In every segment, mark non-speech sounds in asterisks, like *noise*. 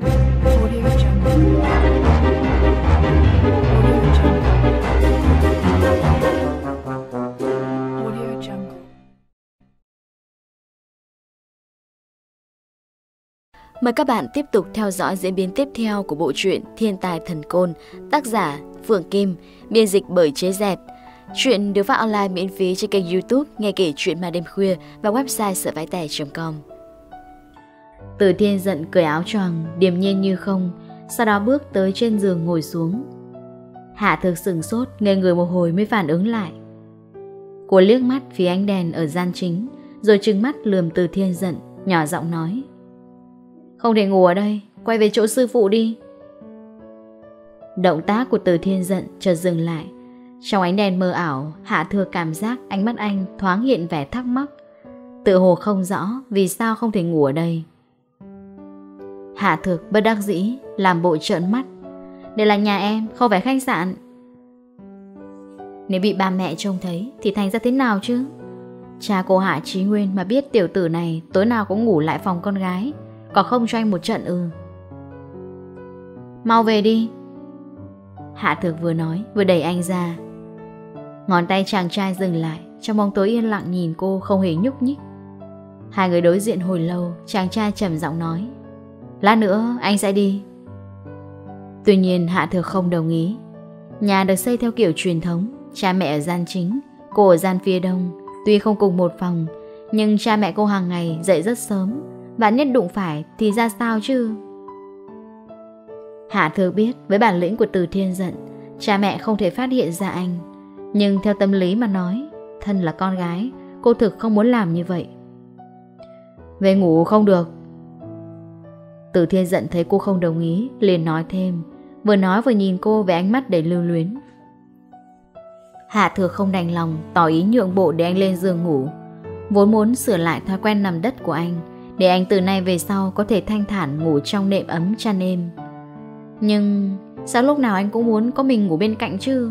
Mời các bạn tiếp tục theo dõi diễn biến tiếp theo của bộ truyện Thiên tài thần côn, tác giả Phượng Kim, biên dịch bởi Chế Dẹt. Chuyện được phát online miễn phí trên kênh YouTube Nghe kể chuyện mà đêm khuya và website sởvaitẻ.com. Từ thiên giận cởi áo choàng Điềm nhiên như không Sau đó bước tới trên giường ngồi xuống Hạ thực sừng sốt Ngây người một hồi mới phản ứng lại Cô liếc mắt phía ánh đèn ở gian chính Rồi trừng mắt lườm từ thiên giận Nhỏ giọng nói Không thể ngủ ở đây Quay về chỗ sư phụ đi Động tác của từ thiên giận chợt dừng lại Trong ánh đèn mơ ảo Hạ thừa cảm giác ánh mắt anh thoáng hiện vẻ thắc mắc Tự hồ không rõ vì sao không thể ngủ ở đây Hạ thực bất đắc dĩ, làm bộ trợn mắt. Đây là nhà em, không phải khách sạn. Nếu bị ba mẹ trông thấy thì thành ra thế nào chứ? Cha cô Hạ Trí Nguyên mà biết tiểu tử này tối nào cũng ngủ lại phòng con gái, còn không cho anh một trận ư? Mau về đi. Hạ thực vừa nói, vừa đẩy anh ra. Ngón tay chàng trai dừng lại, trong bóng tối yên lặng nhìn cô không hề nhúc nhích. Hai người đối diện hồi lâu, chàng trai trầm giọng nói. Lát nữa anh sẽ đi Tuy nhiên Hạ Thừa không đồng ý Nhà được xây theo kiểu truyền thống Cha mẹ ở gian chính Cô ở gian phía đông Tuy không cùng một phòng Nhưng cha mẹ cô hàng ngày dậy rất sớm và nhất đụng phải thì ra sao chứ Hạ Thừa biết Với bản lĩnh của Từ Thiên giận Cha mẹ không thể phát hiện ra anh Nhưng theo tâm lý mà nói Thân là con gái Cô thực không muốn làm như vậy Về ngủ không được từ thiên giận thấy cô không đồng ý liền nói thêm Vừa nói vừa nhìn cô với ánh mắt đầy lưu luyến Hạ thừa không đành lòng Tỏ ý nhượng bộ để anh lên giường ngủ Vốn muốn sửa lại thói quen nằm đất của anh Để anh từ nay về sau Có thể thanh thản ngủ trong nệm ấm chăn êm Nhưng Sao lúc nào anh cũng muốn có mình ngủ bên cạnh chứ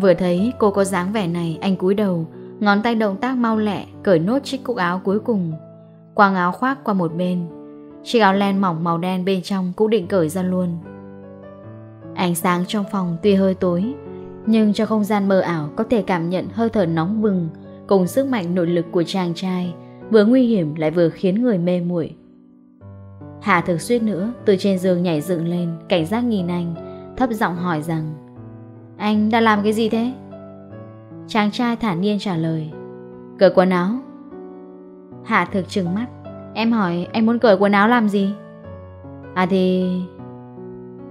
Vừa thấy cô có dáng vẻ này Anh cúi đầu Ngón tay động tác mau lẹ Cởi nốt chiếc cúc áo cuối cùng Quàng áo khoác qua một bên Chiếc áo len mỏng màu đen bên trong cũng định cởi ra luôn Ánh sáng trong phòng tuy hơi tối Nhưng cho không gian mờ ảo có thể cảm nhận hơi thở nóng bừng Cùng sức mạnh nội lực của chàng trai Vừa nguy hiểm lại vừa khiến người mê muội Hạ thực suýt nữa Từ trên giường nhảy dựng lên Cảnh giác nhìn anh Thấp giọng hỏi rằng Anh đã làm cái gì thế? Chàng trai thản nhiên trả lời Cởi quần áo Hạ thực trừng mắt Em hỏi anh muốn cởi quần áo làm gì? À thì...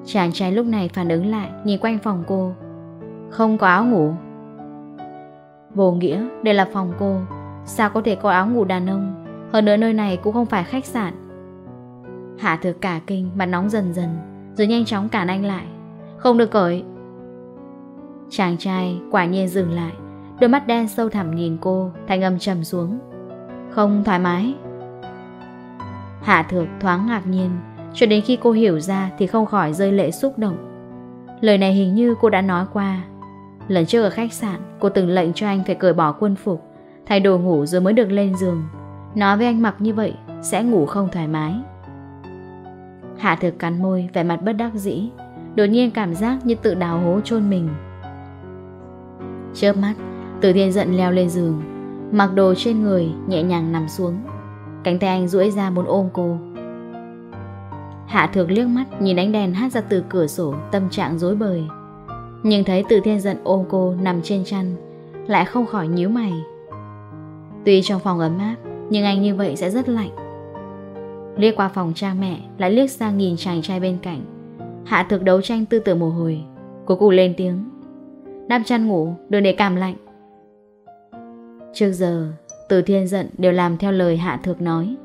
Chàng trai lúc này phản ứng lại Nhìn quanh phòng cô Không có áo ngủ Vô nghĩa đây là phòng cô Sao có thể có áo ngủ đàn ông Hơn nữa nơi này cũng không phải khách sạn Hạ thực cả kinh Mặt nóng dần dần Rồi nhanh chóng cản anh lại Không được cởi Chàng trai quả nhiên dừng lại Đôi mắt đen sâu thẳm nhìn cô Thành âm trầm xuống Không thoải mái Hạ Thược thoáng ngạc nhiên, cho đến khi cô hiểu ra thì không khỏi rơi lệ xúc động. Lời này hình như cô đã nói qua. Lần trước ở khách sạn, cô từng lệnh cho anh phải cởi bỏ quân phục, thay đồ ngủ rồi mới được lên giường. Nói với anh mặc như vậy, sẽ ngủ không thoải mái. Hạ Thược cắn môi, vẻ mặt bất đắc dĩ, đột nhiên cảm giác như tự đào hố chôn mình. Chớp mắt, Từ Thiên giận leo lên giường, mặc đồ trên người, nhẹ nhàng nằm xuống. Cánh tay anh duỗi ra muốn ôm cô Hạ thược liếc mắt Nhìn ánh đèn hát ra từ cửa sổ Tâm trạng dối bời Nhưng thấy từ thiên giận ôm cô nằm trên chăn Lại không khỏi nhíu mày Tuy trong phòng ấm áp Nhưng anh như vậy sẽ rất lạnh Liếc qua phòng cha mẹ Lại liếc sang nhìn chàng trai bên cạnh Hạ thực đấu tranh tư tưởng mồ hồi Cô cụ lên tiếng Đắp chăn ngủ đừng để cảm lạnh Trước giờ từ thiên giận đều làm theo lời Hạ Thược nói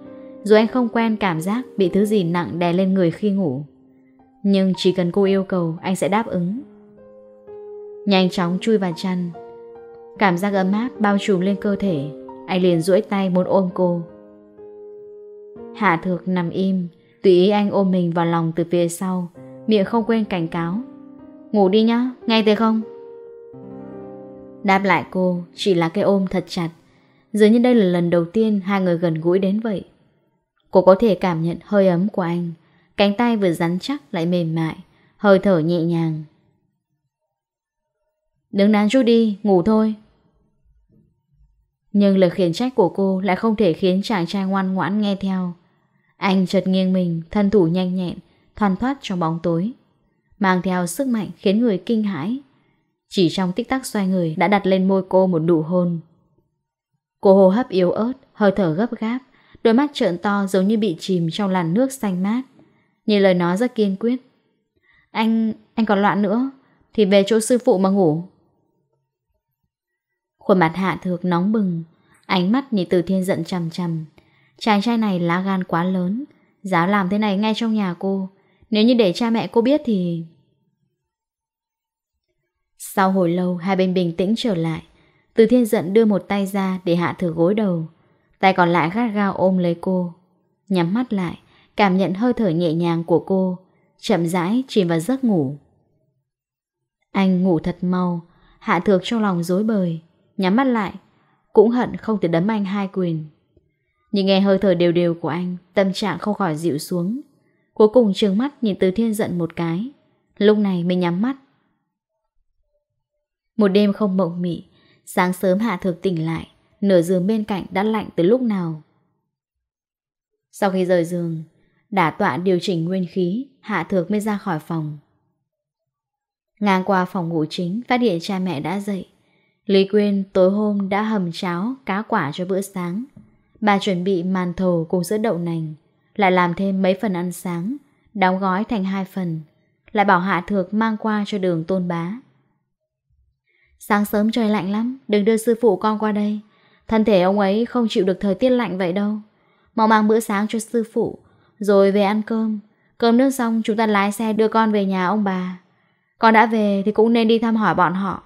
Dù anh không quen cảm giác bị thứ gì nặng đè lên người khi ngủ Nhưng chỉ cần cô yêu cầu anh sẽ đáp ứng Nhanh chóng chui vào chăn Cảm giác ấm áp bao trùm lên cơ thể Anh liền duỗi tay muốn ôm cô Hạ Thược nằm im Tùy ý anh ôm mình vào lòng từ phía sau Miệng không quên cảnh cáo Ngủ đi nhá, ngay tới không? Đáp lại cô chỉ là cái ôm thật chặt Dường như đây là lần đầu tiên hai người gần gũi đến vậy Cô có thể cảm nhận hơi ấm của anh Cánh tay vừa rắn chắc lại mềm mại Hơi thở nhẹ nhàng Đứng nán chút đi, ngủ thôi Nhưng lời khiển trách của cô lại không thể khiến chàng trai ngoan ngoãn nghe theo Anh chợt nghiêng mình, thân thủ nhanh nhẹn Thoàn thoát trong bóng tối Mang theo sức mạnh khiến người kinh hãi Chỉ trong tích tắc xoay người đã đặt lên môi cô một nụ hôn Cô hô hấp yếu ớt, hơi thở gấp gáp, đôi mắt trợn to giống như bị chìm trong làn nước xanh mát. Nhìn lời nói rất kiên quyết. Anh, anh còn loạn nữa, thì về chỗ sư phụ mà ngủ. Khuôn mặt hạ thược nóng bừng, ánh mắt nhìn từ thiên giận chằm chằm. Chàng trai này lá gan quá lớn, dám làm thế này ngay trong nhà cô. Nếu như để cha mẹ cô biết thì... Sau hồi lâu, hai bên bình tĩnh trở lại. Từ thiên giận đưa một tay ra để hạ thử gối đầu. Tay còn lại gắt gao ôm lấy cô. Nhắm mắt lại, cảm nhận hơi thở nhẹ nhàng của cô. Chậm rãi chìm vào giấc ngủ. Anh ngủ thật mau. Hạ thược trong lòng dối bời. Nhắm mắt lại. Cũng hận không thể đấm anh hai quyền. Nhưng nghe hơi thở đều đều của anh, tâm trạng không khỏi dịu xuống. Cuối cùng trừng mắt nhìn từ thiên giận một cái. Lúc này mới nhắm mắt. Một đêm không mộng mị, Sáng sớm Hạ Thực tỉnh lại Nửa giường bên cạnh đã lạnh từ lúc nào Sau khi rời giường Đả tọa điều chỉnh nguyên khí Hạ Thực mới ra khỏi phòng Ngang qua phòng ngủ chính Phát hiện cha mẹ đã dậy Lý Quyên tối hôm đã hầm cháo Cá quả cho bữa sáng Bà chuẩn bị màn thầu cùng sữa đậu nành Lại làm thêm mấy phần ăn sáng Đóng gói thành hai phần Lại bảo Hạ Thược mang qua cho đường tôn bá Sáng sớm trời lạnh lắm Đừng đưa sư phụ con qua đây Thân thể ông ấy không chịu được thời tiết lạnh vậy đâu Mau mang bữa sáng cho sư phụ Rồi về ăn cơm Cơm nước xong chúng ta lái xe đưa con về nhà ông bà Con đã về thì cũng nên đi thăm hỏi bọn họ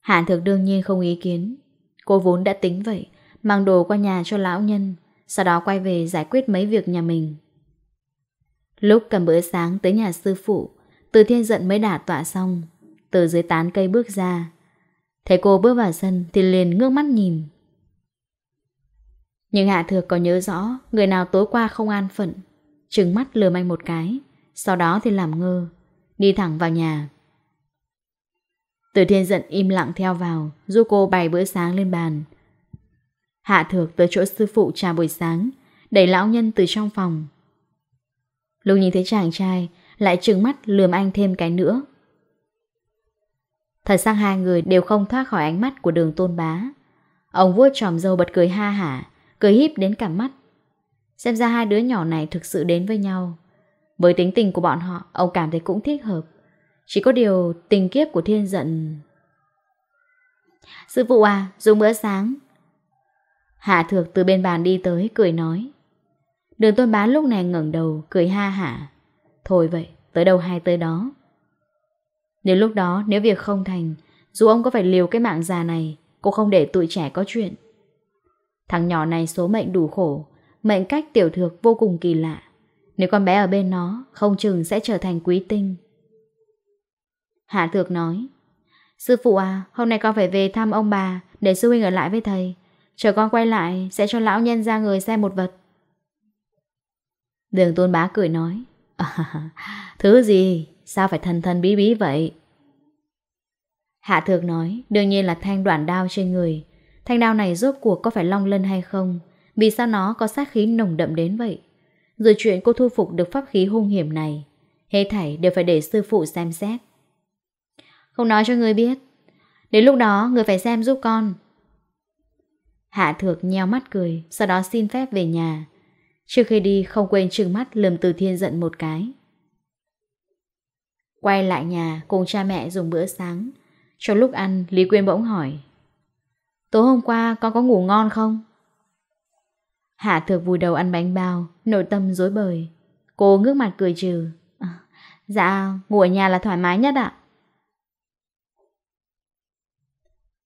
Hàn thực đương nhiên không ý kiến Cô vốn đã tính vậy Mang đồ qua nhà cho lão nhân Sau đó quay về giải quyết mấy việc nhà mình Lúc cầm bữa sáng tới nhà sư phụ Từ thiên giận mới đả tọa xong từ dưới tán cây bước ra. Thấy cô bước vào sân thì liền ngước mắt nhìn. Nhưng Hạ Thược có nhớ rõ người nào tối qua không an phận, trừng mắt lườm anh một cái, sau đó thì làm ngơ, đi thẳng vào nhà. Từ thiên giận im lặng theo vào, du cô bày bữa sáng lên bàn. Hạ Thược tới chỗ sư phụ trà buổi sáng, đẩy lão nhân từ trong phòng. Lúc nhìn thấy chàng trai, lại trừng mắt lườm anh thêm cái nữa. Thật sang hai người đều không thoát khỏi ánh mắt của đường tôn bá. Ông vua tròm dâu bật cười ha hả, cười híp đến cả mắt. Xem ra hai đứa nhỏ này thực sự đến với nhau. Với tính tình của bọn họ, ông cảm thấy cũng thích hợp. Chỉ có điều tình kiếp của thiên giận... Sư phụ à, dùng bữa sáng. Hạ thược từ bên bàn đi tới, cười nói. Đường tôn bá lúc này ngẩng đầu, cười ha hả. Thôi vậy, tới đâu hay tới đó nếu lúc đó nếu việc không thành Dù ông có phải liều cái mạng già này Cô không để tụi trẻ có chuyện Thằng nhỏ này số mệnh đủ khổ Mệnh cách tiểu thược vô cùng kỳ lạ Nếu con bé ở bên nó Không chừng sẽ trở thành quý tinh Hạ thược nói Sư phụ à Hôm nay con phải về thăm ông bà Để sư huynh ở lại với thầy Chờ con quay lại sẽ cho lão nhân ra người xem một vật Đường tôn bá cười nói *laughs* Thứ gì Sao phải thân thân bí bí vậy? Hạ thược nói, đương nhiên là thanh đoạn đao trên người. Thanh đao này rốt cuộc có phải long lân hay không? Vì sao nó có sát khí nồng đậm đến vậy? Rồi chuyện cô thu phục được pháp khí hung hiểm này. Hết thảy đều phải để sư phụ xem xét. Không nói cho người biết. Đến lúc đó người phải xem giúp con. Hạ thược nheo mắt cười, sau đó xin phép về nhà. Trước khi đi không quên trừng mắt lườm từ thiên giận một cái. Quay lại nhà cùng cha mẹ dùng bữa sáng Trong lúc ăn Lý Quyên bỗng hỏi Tối hôm qua con có ngủ ngon không? Hạ thược vùi đầu ăn bánh bao Nội tâm dối bời Cô ngước mặt cười trừ à, Dạ ngủ ở nhà là thoải mái nhất ạ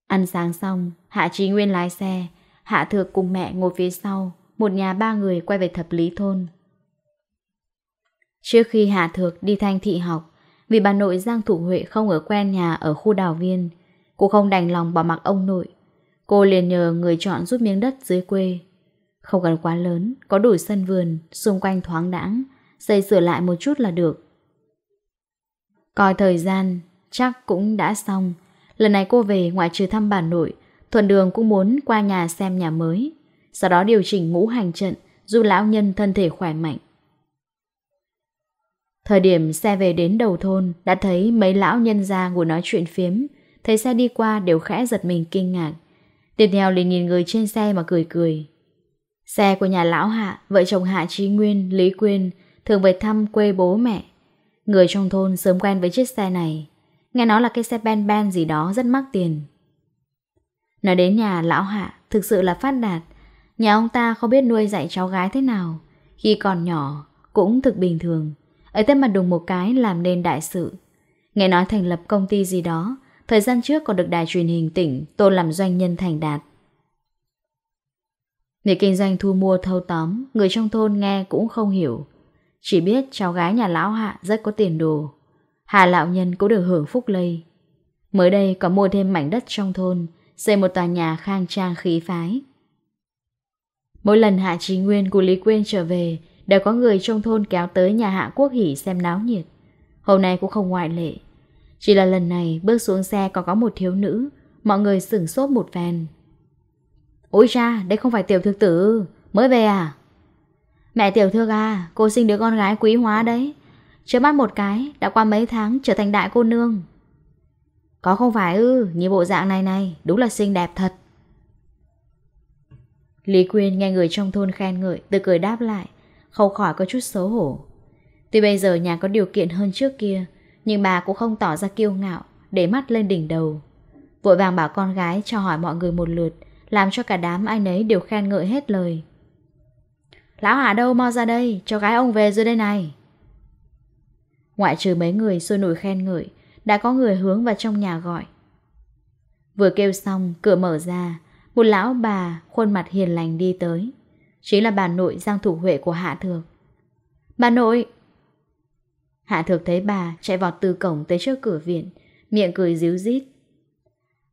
Ăn sáng xong Hạ trí nguyên lái xe Hạ thược cùng mẹ ngồi phía sau Một nhà ba người quay về thập lý thôn Trước khi Hạ Thược đi thanh thị học, vì bà nội Giang Thủ Huệ không ở quen nhà ở khu đào viên. Cô không đành lòng bỏ mặc ông nội. Cô liền nhờ người chọn giúp miếng đất dưới quê. Không cần quá lớn, có đủ sân vườn, xung quanh thoáng đãng, xây sửa lại một chút là được. Coi thời gian, chắc cũng đã xong. Lần này cô về ngoại trừ thăm bà nội, thuận đường cũng muốn qua nhà xem nhà mới. Sau đó điều chỉnh ngũ hành trận, dù lão nhân thân thể khỏe mạnh. Thời điểm xe về đến đầu thôn, đã thấy mấy lão nhân gia ngồi nói chuyện phiếm, thấy xe đi qua đều khẽ giật mình kinh ngạc. Tiếp theo liền nhìn người trên xe mà cười cười. Xe của nhà lão Hạ, vợ chồng Hạ Trí Nguyên, Lý Quyên thường về thăm quê bố mẹ. Người trong thôn sớm quen với chiếc xe này. Nghe nói là cái xe ben ben gì đó rất mắc tiền. Nói đến nhà lão Hạ thực sự là phát đạt. Nhà ông ta không biết nuôi dạy cháu gái thế nào. Khi còn nhỏ, cũng thực bình thường. Ấy tên mặt đùng một cái làm nên đại sự Nghe nói thành lập công ty gì đó Thời gian trước còn được đài truyền hình tỉnh Tôn làm doanh nhân thành đạt Người kinh doanh thu mua thâu tóm Người trong thôn nghe cũng không hiểu Chỉ biết cháu gái nhà lão hạ rất có tiền đồ Hà lão nhân cũng được hưởng phúc lây Mới đây có mua thêm mảnh đất trong thôn Xây một tòa nhà khang trang khí phái Mỗi lần Hạ Trí Nguyên của Lý Quyên trở về đã có người trong thôn kéo tới nhà hạ quốc hỷ xem náo nhiệt Hôm nay cũng không ngoại lệ Chỉ là lần này bước xuống xe còn có một thiếu nữ Mọi người sửng sốt một phen Ôi ra, đây không phải tiểu thư tử Mới về à Mẹ tiểu thư à, cô sinh đứa con gái quý hóa đấy Trước mắt một cái, đã qua mấy tháng trở thành đại cô nương Có không phải ư, ừ, như bộ dạng này này, đúng là xinh đẹp thật Lý Quyên nghe người trong thôn khen ngợi, tự cười đáp lại không khỏi có chút xấu hổ. Tuy bây giờ nhà có điều kiện hơn trước kia, nhưng bà cũng không tỏ ra kiêu ngạo, để mắt lên đỉnh đầu. Vội vàng bảo con gái cho hỏi mọi người một lượt, làm cho cả đám ai nấy đều khen ngợi hết lời. Lão Hạ đâu mau ra đây, cho gái ông về dưới đây này. Ngoại trừ mấy người sôi nổi khen ngợi, đã có người hướng vào trong nhà gọi. Vừa kêu xong, cửa mở ra, một lão bà khuôn mặt hiền lành đi tới. Chính là bà nội Giang Thủ Huệ của Hạ Thược Bà nội Hạ Thược thấy bà chạy vọt từ cổng tới trước cửa viện Miệng cười díu dít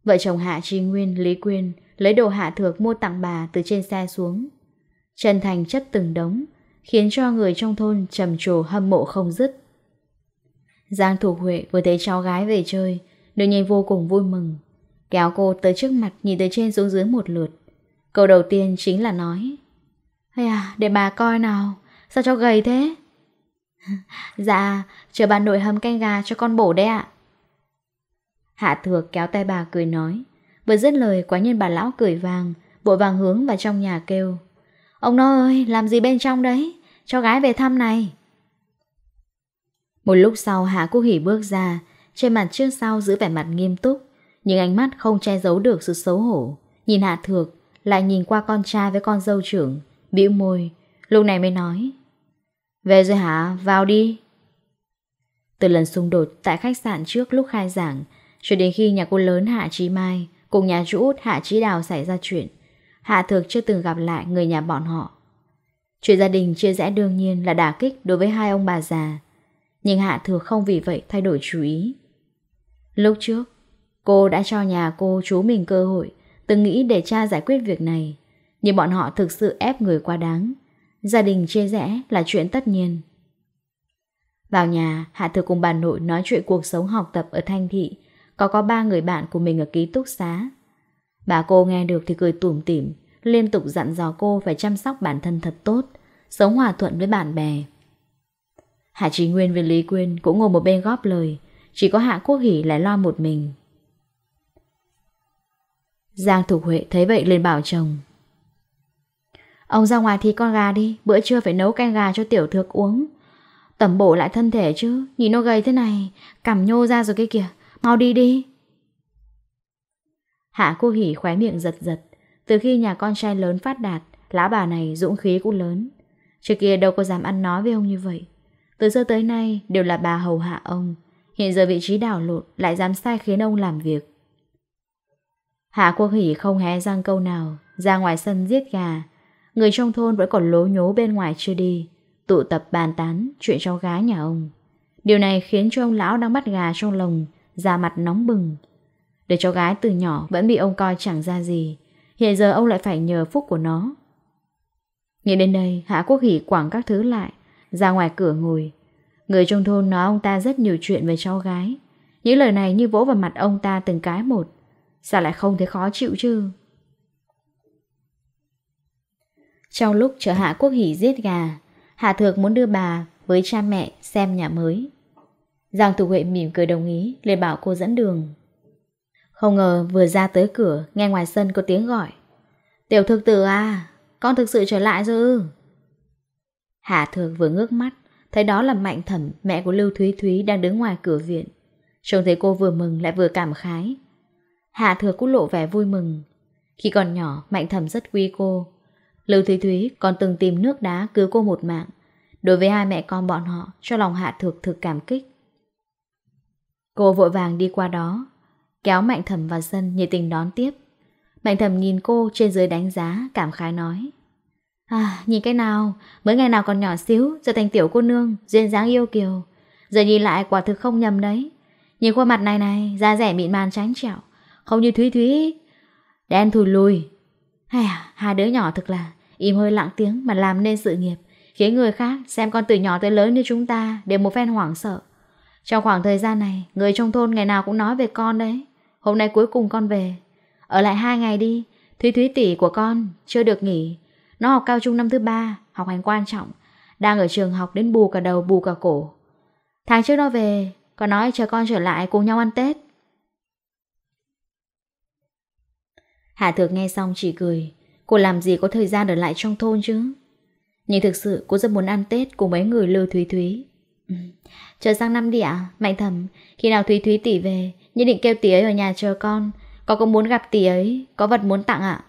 Vợ chồng Hạ Tri Nguyên, Lý Quyên Lấy đồ Hạ Thược mua tặng bà từ trên xe xuống Chân thành chất từng đống Khiến cho người trong thôn trầm trồ hâm mộ không dứt Giang Thủ Huệ vừa thấy cháu gái về chơi Đương nhìn vô cùng vui mừng Kéo cô tới trước mặt nhìn từ trên xuống dưới một lượt Câu đầu tiên chính là nói hay à, để bà coi nào, sao cho gầy thế? *laughs* dạ, chờ bà nội hầm canh gà cho con bổ đấy ạ. Hạ thược kéo tay bà cười nói. Vừa dứt lời quá nhiên bà lão cười vàng, vội vàng hướng vào trong nhà kêu. Ông nó ơi, làm gì bên trong đấy? cháu gái về thăm này. Một lúc sau Hạ Quốc Hỷ bước ra, trên mặt trước sau giữ vẻ mặt nghiêm túc, nhưng ánh mắt không che giấu được sự xấu hổ. Nhìn Hạ Thược, lại nhìn qua con trai với con dâu trưởng, Biểu môi Lúc này mới nói Về rồi hả vào đi Từ lần xung đột tại khách sạn trước lúc khai giảng Cho đến khi nhà cô lớn Hạ Trí Mai Cùng nhà chú út Hạ Trí Đào xảy ra chuyện Hạ Thực chưa từng gặp lại người nhà bọn họ Chuyện gia đình chia rẽ đương nhiên là đả kích đối với hai ông bà già Nhưng Hạ Thực không vì vậy thay đổi chú ý Lúc trước Cô đã cho nhà cô chú mình cơ hội Từng nghĩ để cha giải quyết việc này nhưng bọn họ thực sự ép người quá đáng Gia đình chia rẽ là chuyện tất nhiên Vào nhà Hạ Thừa cùng bà nội nói chuyện cuộc sống học tập ở Thanh Thị Có có ba người bạn của mình ở ký túc xá Bà cô nghe được thì cười tủm tỉm Liên tục dặn dò cô phải chăm sóc bản thân thật tốt Sống hòa thuận với bạn bè Hạ Trí Nguyên với Lý Quyên cũng ngồi một bên góp lời Chỉ có Hạ Quốc Hỷ lại lo một mình Giang Thục Huệ thấy vậy liền bảo chồng Ông ra ngoài thì con gà đi, bữa trưa phải nấu canh gà cho tiểu thược uống. Tẩm bổ lại thân thể chứ, nhìn nó gầy thế này, cảm nhô ra rồi kia kìa, mau đi đi. Hạ cô hỉ khóe miệng giật giật, từ khi nhà con trai lớn phát đạt, lão bà này dũng khí cũng lớn. Trước kia đâu có dám ăn nói với ông như vậy. Từ xưa tới nay đều là bà hầu hạ ông, hiện giờ vị trí đảo lộn lại dám sai khiến ông làm việc. Hạ Quốc hỉ không hé răng câu nào, ra ngoài sân giết gà, Người trong thôn vẫn còn lố nhố bên ngoài chưa đi Tụ tập bàn tán chuyện cháu gái nhà ông Điều này khiến cho ông lão đang bắt gà trong lồng Da mặt nóng bừng Để cháu gái từ nhỏ vẫn bị ông coi chẳng ra gì Hiện giờ ông lại phải nhờ phúc của nó Nghĩ đến đây Hạ Quốc Hỷ quảng các thứ lại Ra ngoài cửa ngồi Người trong thôn nói ông ta rất nhiều chuyện về cháu gái Những lời này như vỗ vào mặt ông ta từng cái một Sao lại không thấy khó chịu chứ Trong lúc chợ Hạ Quốc Hỷ giết gà, Hạ Thược muốn đưa bà với cha mẹ xem nhà mới. Giang thủ Huệ mỉm cười đồng ý, liền bảo cô dẫn đường. Không ngờ vừa ra tới cửa, nghe ngoài sân có tiếng gọi. Tiểu thực tử à, con thực sự trở lại rồi ư? Hạ Thược vừa ngước mắt, thấy đó là Mạnh Thẩm, mẹ của Lưu Thúy Thúy đang đứng ngoài cửa viện. Trông thấy cô vừa mừng lại vừa cảm khái. Hạ Thược cũng lộ vẻ vui mừng. Khi còn nhỏ, Mạnh Thẩm rất quý cô, Lưu Thúy Thúy còn từng tìm nước đá cứu cô một mạng. Đối với hai mẹ con bọn họ, cho lòng Hạ Thược thực cảm kích. Cô vội vàng đi qua đó, kéo Mạnh Thẩm vào sân nhiệt tình đón tiếp. Mạnh Thẩm nhìn cô trên dưới đánh giá, cảm khái nói. À, nhìn cái nào, mới ngày nào còn nhỏ xíu, giờ thành tiểu cô nương, duyên dáng yêu kiều. Giờ nhìn lại quả thực không nhầm đấy. Nhìn khuôn mặt này này, da rẻ mịn màn tránh trẻo, không như Thúy Thúy. Đen thùi lùi. Hay à, hai đứa nhỏ thực là Im hơi lặng tiếng mà làm nên sự nghiệp Khiến người khác xem con từ nhỏ tới lớn như chúng ta Đều một phen hoảng sợ Trong khoảng thời gian này Người trong thôn ngày nào cũng nói về con đấy Hôm nay cuối cùng con về Ở lại hai ngày đi Thúy Thúy tỷ của con chưa được nghỉ Nó học cao trung năm thứ ba Học hành quan trọng Đang ở trường học đến bù cả đầu bù cả cổ Tháng trước nó về Còn nói chờ con trở lại cùng nhau ăn Tết Hạ Thược nghe xong chỉ cười Cô làm gì có thời gian ở lại trong thôn chứ Nhưng thực sự cô rất muốn ăn Tết Cùng mấy người Lưu Thúy Thúy ừ. Chờ sang năm đi ạ Mạnh thầm Khi nào Thúy Thúy tỷ về Nhất định kêu tỷ ấy ở nhà chờ con Có có muốn gặp tỷ ấy Có vật muốn tặng ạ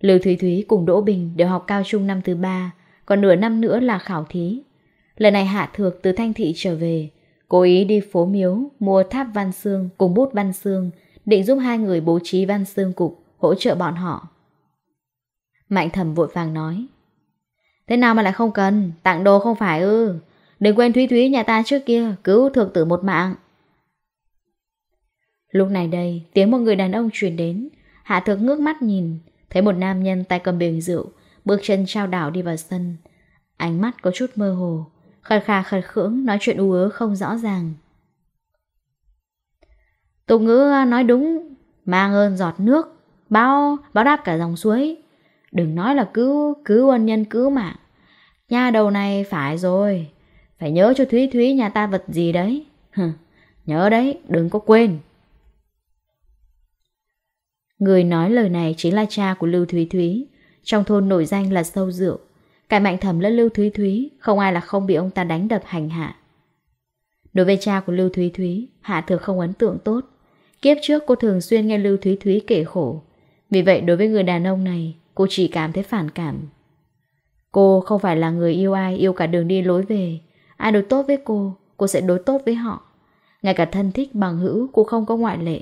Lưu Thúy Thúy cùng Đỗ Bình đều học cao trung năm thứ ba, còn nửa năm nữa là khảo thí. Lần này Hạ Thược từ Thanh Thị trở về, cố ý đi phố miếu mua tháp văn xương cùng bút văn xương định giúp hai người bố trí văn xương cục, hỗ trợ bọn họ. Mạnh thầm vội vàng nói. Thế nào mà lại không cần, tặng đồ không phải ư. Đừng quên Thúy Thúy nhà ta trước kia, cứu thượng tử một mạng. Lúc này đây, tiếng một người đàn ông truyền đến. Hạ thược ngước mắt nhìn, thấy một nam nhân tay cầm bình rượu, bước chân trao đảo đi vào sân. Ánh mắt có chút mơ hồ, khẩn khà khẩn khưỡng nói chuyện u ớ không rõ ràng. Tục ngữ à, nói đúng, mang ơn giọt nước, bao, bao đáp cả dòng suối. Đừng nói là cứu, cứu ân nhân cứu mạng. Nhà đầu này phải rồi, phải nhớ cho Thúy Thúy nhà ta vật gì đấy. nhớ đấy, đừng có quên. Người nói lời này chính là cha của Lưu Thúy Thúy, trong thôn nổi danh là sâu rượu. Cải mạnh thầm lẫn Lưu Thúy Thúy, không ai là không bị ông ta đánh đập hành hạ. Đối với cha của Lưu Thúy Thúy, Hạ Thược không ấn tượng tốt. Kiếp trước cô thường xuyên nghe Lưu Thúy Thúy kể khổ. Vì vậy đối với người đàn ông này, cô chỉ cảm thấy phản cảm. Cô không phải là người yêu ai, yêu cả đường đi lối về. Ai đối tốt với cô, cô sẽ đối tốt với họ. Ngay cả thân thích bằng hữu, cô không có ngoại lệ.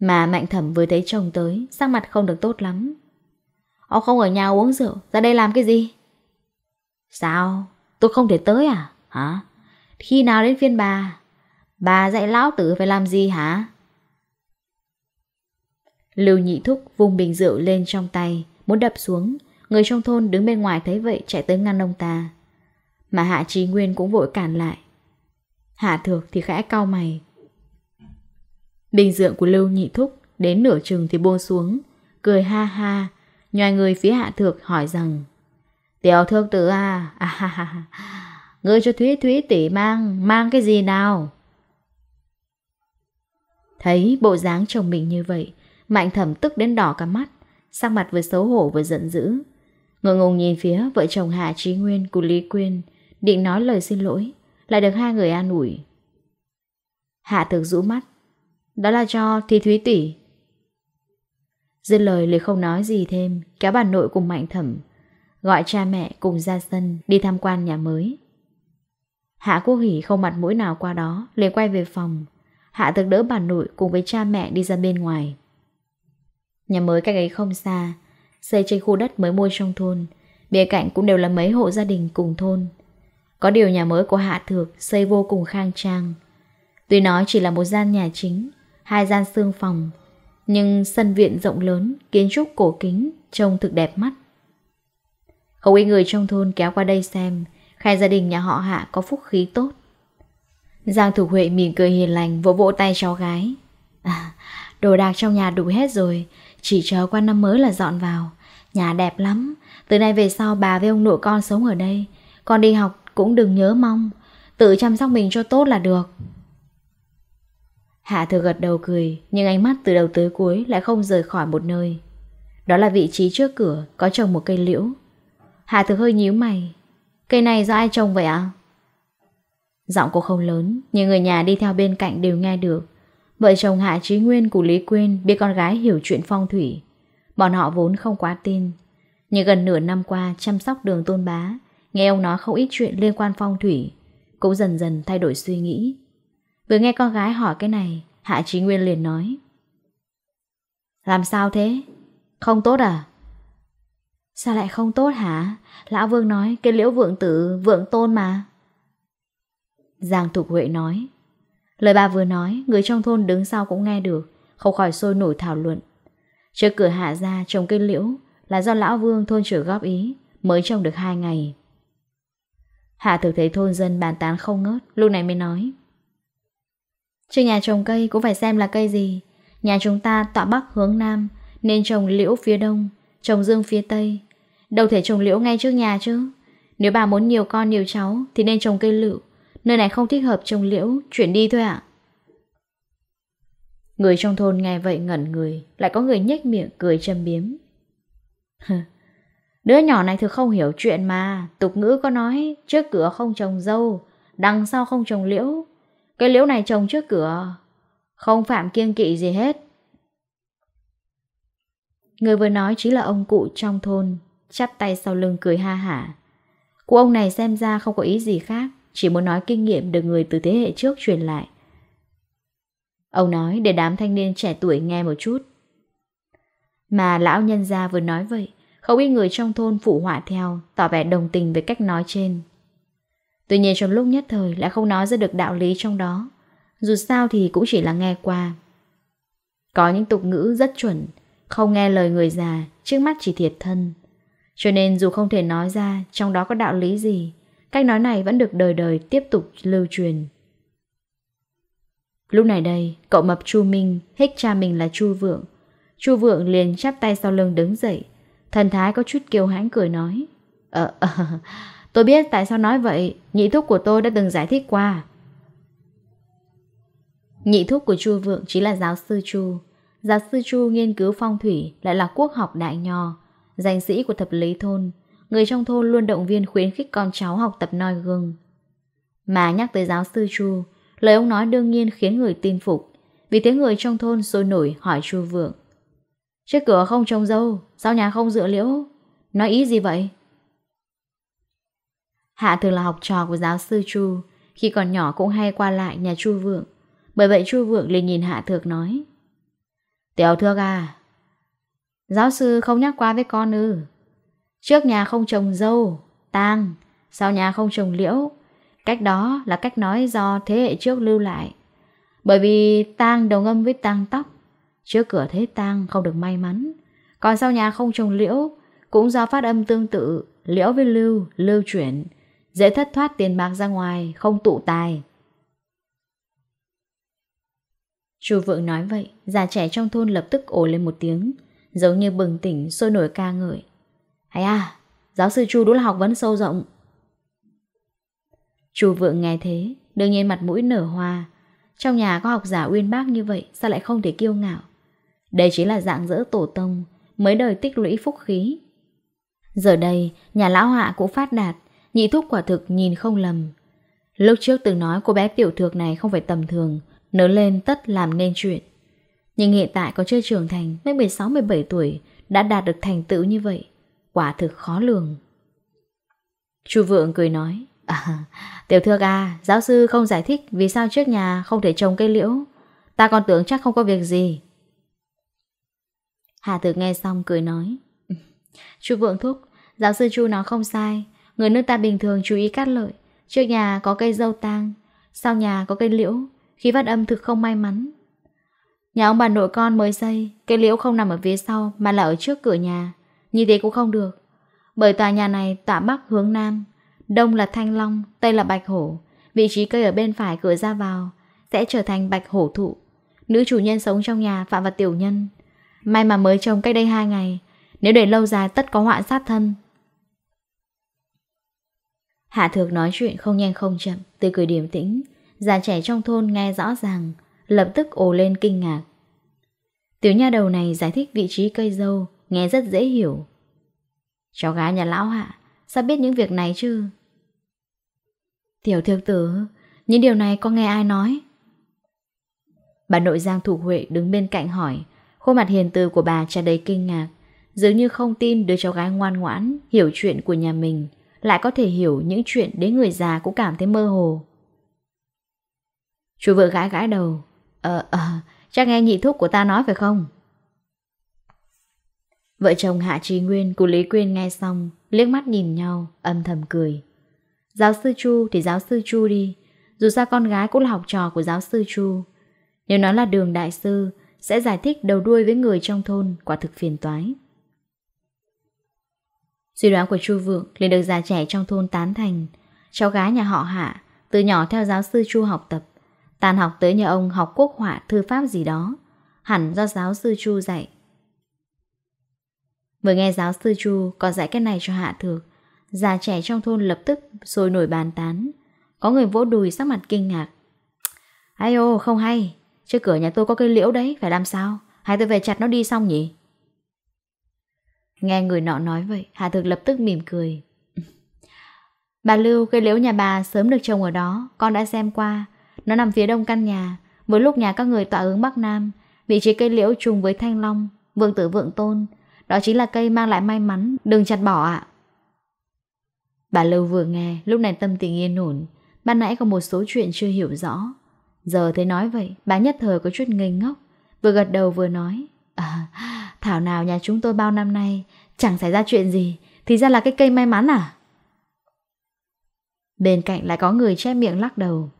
Mà Mạnh Thẩm vừa thấy chồng tới, sắc mặt không được tốt lắm. Ông không ở nhà uống rượu, ra đây làm cái gì? Sao? Tôi không thể tới à? Hả? Khi nào đến phiên bà? Bà dạy lão tử phải làm gì hả? Lưu nhị thúc vùng bình rượu lên trong tay, muốn đập xuống. Người trong thôn đứng bên ngoài thấy vậy chạy tới ngăn ông ta. Mà Hạ Trí Nguyên cũng vội cản lại. Hạ Thược thì khẽ cau mày. Bình rượu của Lưu nhị thúc đến nửa chừng thì buông xuống. Cười ha ha, nhòi người phía Hạ Thược hỏi rằng Tiểu thượng tử à, à ha ha ha. Ngươi cho Thúy Thúy tỷ mang, mang cái gì nào? Thấy bộ dáng chồng mình như vậy, mạnh thẩm tức đến đỏ cả mắt, sắc mặt vừa xấu hổ vừa giận dữ. ngượng ngùng nhìn phía vợ chồng hà Trí Nguyên của Lý Quyên, định nói lời xin lỗi, lại được hai người an ủi. Hạ thực rũ mắt, đó là cho Thi Thúy Tỷ. Dứt lời Lý không nói gì thêm, kéo bà nội cùng mạnh thẩm, gọi cha mẹ cùng ra sân đi tham quan nhà mới. Hạ Quốc Hỷ không mặt mũi nào qua đó, liền quay về phòng, Hạ từng đỡ bà nội cùng với cha mẹ đi ra bên ngoài. Nhà mới cách ấy không xa, xây trên khu đất mới mua trong thôn, bìa cạnh cũng đều là mấy hộ gia đình cùng thôn. Có điều nhà mới của Hạ Thược xây vô cùng khang trang. Tuy nói chỉ là một gian nhà chính, hai gian xương phòng, nhưng sân viện rộng lớn, kiến trúc cổ kính, trông thực đẹp mắt. Không ít người trong thôn kéo qua đây xem, khai gia đình nhà họ Hạ có phúc khí tốt. Giang Thục Huệ mỉm cười hiền lành vỗ vỗ tay cháu gái. À, đồ đạc trong nhà đủ hết rồi, chỉ chờ qua năm mới là dọn vào. Nhà đẹp lắm, từ nay về sau bà với ông nội con sống ở đây. Con đi học cũng đừng nhớ mong, tự chăm sóc mình cho tốt là được. Hạ thừa gật đầu cười, nhưng ánh mắt từ đầu tới cuối lại không rời khỏi một nơi. Đó là vị trí trước cửa, có trồng một cây liễu. Hạ thừa hơi nhíu mày. Cây này do ai trồng vậy ạ? À? Giọng cô không lớn, nhưng người nhà đi theo bên cạnh đều nghe được. Vợ chồng Hạ Trí Nguyên của Lý Quyên biết con gái hiểu chuyện phong thủy. Bọn họ vốn không quá tin. Nhưng gần nửa năm qua chăm sóc đường tôn bá, nghe ông nói không ít chuyện liên quan phong thủy, cũng dần dần thay đổi suy nghĩ. Vừa nghe con gái hỏi cái này, Hạ Trí Nguyên liền nói. Làm sao thế? Không tốt à? Sao lại không tốt hả? Lão Vương nói cái liễu vượng tử vượng tôn mà. Giang Thục Huệ nói Lời bà vừa nói Người trong thôn đứng sau cũng nghe được Không khỏi sôi nổi thảo luận Trước cửa hạ ra trồng cây liễu Là do Lão Vương thôn trưởng góp ý Mới trồng được hai ngày Hạ thực thấy thôn dân bàn tán không ngớt Lúc này mới nói Trước nhà trồng cây cũng phải xem là cây gì Nhà chúng ta tọa bắc hướng nam Nên trồng liễu phía đông Trồng dương phía tây Đâu thể trồng liễu ngay trước nhà chứ Nếu bà muốn nhiều con nhiều cháu Thì nên trồng cây lựu Nơi này không thích hợp trông liễu Chuyển đi thôi ạ Người trong thôn nghe vậy ngẩn người Lại có người nhếch miệng cười châm biếm *laughs* Đứa nhỏ này thực không hiểu chuyện mà Tục ngữ có nói Trước cửa không trồng dâu Đằng sau không trồng liễu Cái liễu này trồng trước cửa Không phạm kiêng kỵ gì hết Người vừa nói chính là ông cụ trong thôn Chắp tay sau lưng cười ha hả Cụ ông này xem ra không có ý gì khác chỉ muốn nói kinh nghiệm được người từ thế hệ trước truyền lại Ông nói để đám thanh niên trẻ tuổi nghe một chút Mà lão nhân gia vừa nói vậy Không ít người trong thôn phụ họa theo Tỏ vẻ đồng tình với cách nói trên Tuy nhiên trong lúc nhất thời Lại không nói ra được đạo lý trong đó Dù sao thì cũng chỉ là nghe qua Có những tục ngữ rất chuẩn Không nghe lời người già Trước mắt chỉ thiệt thân Cho nên dù không thể nói ra Trong đó có đạo lý gì Cách nói này vẫn được đời đời tiếp tục lưu truyền. Lúc này đây, cậu mập Chu Minh hích cha mình là Chu Vượng. Chu Vượng liền chắp tay sau lưng đứng dậy. Thần thái có chút kiêu hãnh cười nói. Ờ, à, *laughs* tôi biết tại sao nói vậy, nhị thúc của tôi đã từng giải thích qua. Nhị thúc của Chu Vượng chính là giáo sư Chu. Giáo sư Chu nghiên cứu phong thủy lại là quốc học đại nho, danh sĩ của thập lý thôn, người trong thôn luôn động viên khuyến khích con cháu học tập noi gương. Mà nhắc tới giáo sư Chu, lời ông nói đương nhiên khiến người tin phục, vì thế người trong thôn sôi nổi hỏi Chu Vượng. Trước cửa không trông dâu, sao nhà không dựa liễu? Nói ý gì vậy? Hạ thường là học trò của giáo sư Chu, khi còn nhỏ cũng hay qua lại nhà Chu Vượng. Bởi vậy Chu Vượng liền nhìn Hạ Thược nói Tiểu Thược à Giáo sư không nhắc qua với con ư Trước nhà không trồng dâu, tang, sau nhà không trồng liễu. Cách đó là cách nói do thế hệ trước lưu lại. Bởi vì tang đồng âm với tang tóc, trước cửa thế tang không được may mắn. Còn sau nhà không trồng liễu, cũng do phát âm tương tự, liễu với lưu, lưu chuyển, dễ thất thoát tiền bạc ra ngoài, không tụ tài. Chu Vượng nói vậy, già trẻ trong thôn lập tức ồ lên một tiếng, giống như bừng tỉnh, sôi nổi ca ngợi. Hay à, giáo sư Chu đúng là học vấn sâu rộng. Chu vượng nghe thế, đương nhiên mặt mũi nở hoa. Trong nhà có học giả uyên bác như vậy, sao lại không thể kiêu ngạo? Đây chính là dạng dỡ tổ tông, mới đời tích lũy phúc khí. Giờ đây, nhà lão hạ cũng phát đạt, nhị thúc quả thực nhìn không lầm. Lúc trước từng nói cô bé tiểu thược này không phải tầm thường, lớn lên tất làm nên chuyện. Nhưng hiện tại có chưa trưởng thành, mới 16-17 tuổi, đã đạt được thành tựu như vậy quả thực khó lường. Chu Vượng cười nói, à, Tiểu thưa à, giáo sư không giải thích vì sao trước nhà không thể trồng cây liễu. Ta còn tưởng chắc không có việc gì. Hà Tử nghe xong cười nói, *laughs* Chu Vượng thúc, giáo sư Chu nói không sai. Người nước ta bình thường chú ý cắt lợi. Trước nhà có cây dâu tang, sau nhà có cây liễu. Khi phát âm thực không may mắn, Nhà ông bà nội con mới xây Cây liễu không nằm ở phía sau Mà là ở trước cửa nhà như thế cũng không được Bởi tòa nhà này tả bắc hướng nam Đông là thanh long, tây là bạch hổ Vị trí cây ở bên phải cửa ra vào Sẽ trở thành bạch hổ thụ Nữ chủ nhân sống trong nhà phạm và tiểu nhân May mà mới trồng cách đây 2 ngày Nếu để lâu dài tất có họa sát thân Hạ thược nói chuyện không nhanh không chậm Từ cười điềm tĩnh Già trẻ trong thôn nghe rõ ràng Lập tức ồ lên kinh ngạc Tiểu nha đầu này giải thích vị trí cây dâu nghe rất dễ hiểu. Cháu gái nhà lão hạ, sao biết những việc này chứ? Tiểu thiêu tử, những điều này có nghe ai nói? Bà nội Giang Thủ Huệ đứng bên cạnh hỏi, khuôn mặt hiền từ của bà tràn đầy kinh ngạc, dường như không tin đứa cháu gái ngoan ngoãn, hiểu chuyện của nhà mình, lại có thể hiểu những chuyện đến người già cũng cảm thấy mơ hồ. Chú vợ gái gãi đầu, ờ, ờ, chắc nghe nhị thúc của ta nói phải không? Vợ chồng Hạ Trí Nguyên của Lý Quyên nghe xong, liếc mắt nhìn nhau, âm thầm cười. Giáo sư Chu thì giáo sư Chu đi, dù sao con gái cũng là học trò của giáo sư Chu. Nếu nó là đường đại sư, sẽ giải thích đầu đuôi với người trong thôn quả thực phiền toái. Suy đoán của Chu Vượng liền được già trẻ trong thôn tán thành. Cháu gái nhà họ Hạ, từ nhỏ theo giáo sư Chu học tập, tàn học tới nhà ông học quốc họa thư pháp gì đó. Hẳn do giáo sư Chu dạy, Vừa nghe giáo sư Chu có giải cái này cho Hạ Thược, già trẻ trong thôn lập tức sôi nổi bàn tán. Có người vỗ đùi sắc mặt kinh ngạc. Ai ô, không hay, trước cửa nhà tôi có cây liễu đấy, phải làm sao? Hay tôi về chặt nó đi xong nhỉ? Nghe người nọ nói vậy, Hạ Thược lập tức mỉm cười. *laughs* bà Lưu, cây liễu nhà bà sớm được trồng ở đó, con đã xem qua. Nó nằm phía đông căn nhà, với lúc nhà các người tọa hướng Bắc Nam, vị trí cây liễu trùng với Thanh Long, vượng Tử Vượng Tôn, đó chính là cây mang lại may mắn Đừng chặt bỏ ạ Bà Lưu vừa nghe Lúc này tâm tình yên ổn Ban nãy có một số chuyện chưa hiểu rõ Giờ thấy nói vậy Bà nhất thời có chút ngây ngốc Vừa gật đầu vừa nói à, Thảo nào nhà chúng tôi bao năm nay Chẳng xảy ra chuyện gì Thì ra là cái cây may mắn à Bên cạnh lại có người che miệng lắc đầu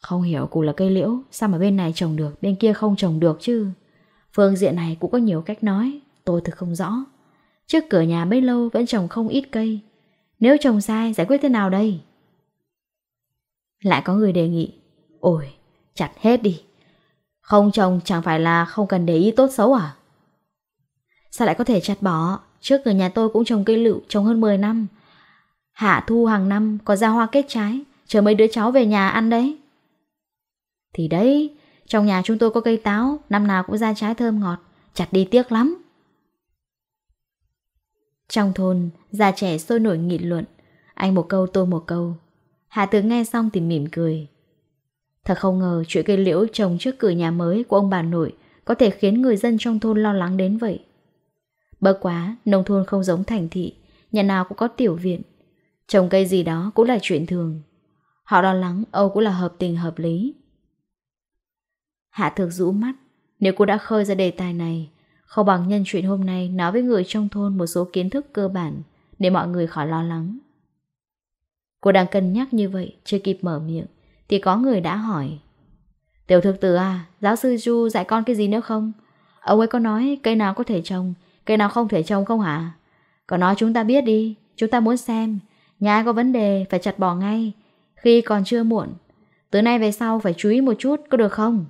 Không hiểu cụ là cây liễu Sao mà bên này trồng được Bên kia không trồng được chứ Phương diện này cũng có nhiều cách nói, tôi thực không rõ. Trước cửa nhà bấy lâu vẫn trồng không ít cây. Nếu trồng sai giải quyết thế nào đây? Lại có người đề nghị, ôi, chặt hết đi. Không trồng chẳng phải là không cần để ý tốt xấu à? Sao lại có thể chặt bỏ? Trước cửa nhà tôi cũng trồng cây lựu, trồng hơn 10 năm. Hạ thu hàng năm có ra hoa kết trái, chờ mấy đứa cháu về nhà ăn đấy. Thì đấy, trong nhà chúng tôi có cây táo, năm nào cũng ra trái thơm ngọt, chặt đi tiếc lắm. Trong thôn, già trẻ sôi nổi nghị luận, anh một câu tôi một câu. Hà tướng nghe xong thì mỉm cười. Thật không ngờ chuyện cây liễu trồng trước cửa nhà mới của ông bà nội có thể khiến người dân trong thôn lo lắng đến vậy. Bớt quá, nông thôn không giống thành thị, nhà nào cũng có tiểu viện. Trồng cây gì đó cũng là chuyện thường. Họ lo lắng Âu cũng là hợp tình hợp lý. Hạ Thược rũ mắt, nếu cô đã khơi ra đề tài này, không bằng nhân chuyện hôm nay nói với người trong thôn một số kiến thức cơ bản để mọi người khỏi lo lắng. Cô đang cân nhắc như vậy, chưa kịp mở miệng, thì có người đã hỏi. Tiểu thực tử à, giáo sư du dạy con cái gì nữa không? Ông ấy có nói cây nào có thể trồng, cây nào không thể trồng không hả? Có nói chúng ta biết đi, chúng ta muốn xem. Nhà ai có vấn đề phải chặt bỏ ngay, khi còn chưa muộn. Từ nay về sau phải chú ý một chút, có được không?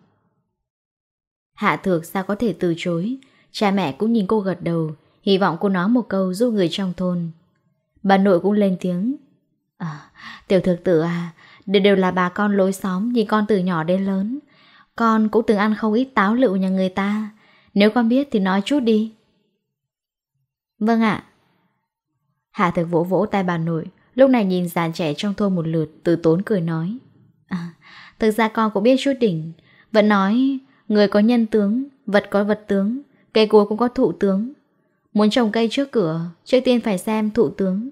Hạ thược sao có thể từ chối Cha mẹ cũng nhìn cô gật đầu Hy vọng cô nói một câu giúp người trong thôn Bà nội cũng lên tiếng à, Tiểu thực tử à Đều đều là bà con lối xóm Nhìn con từ nhỏ đến lớn Con cũng từng ăn không ít táo lựu nhà người ta Nếu con biết thì nói chút đi Vâng ạ Hạ thực vỗ vỗ tay bà nội Lúc này nhìn dàn trẻ trong thôn một lượt Từ tốn cười nói à, Thực ra con cũng biết chút đỉnh Vẫn nói Người có nhân tướng, vật có vật tướng, cây cối cũng có thụ tướng. Muốn trồng cây trước cửa, trước tiên phải xem thụ tướng.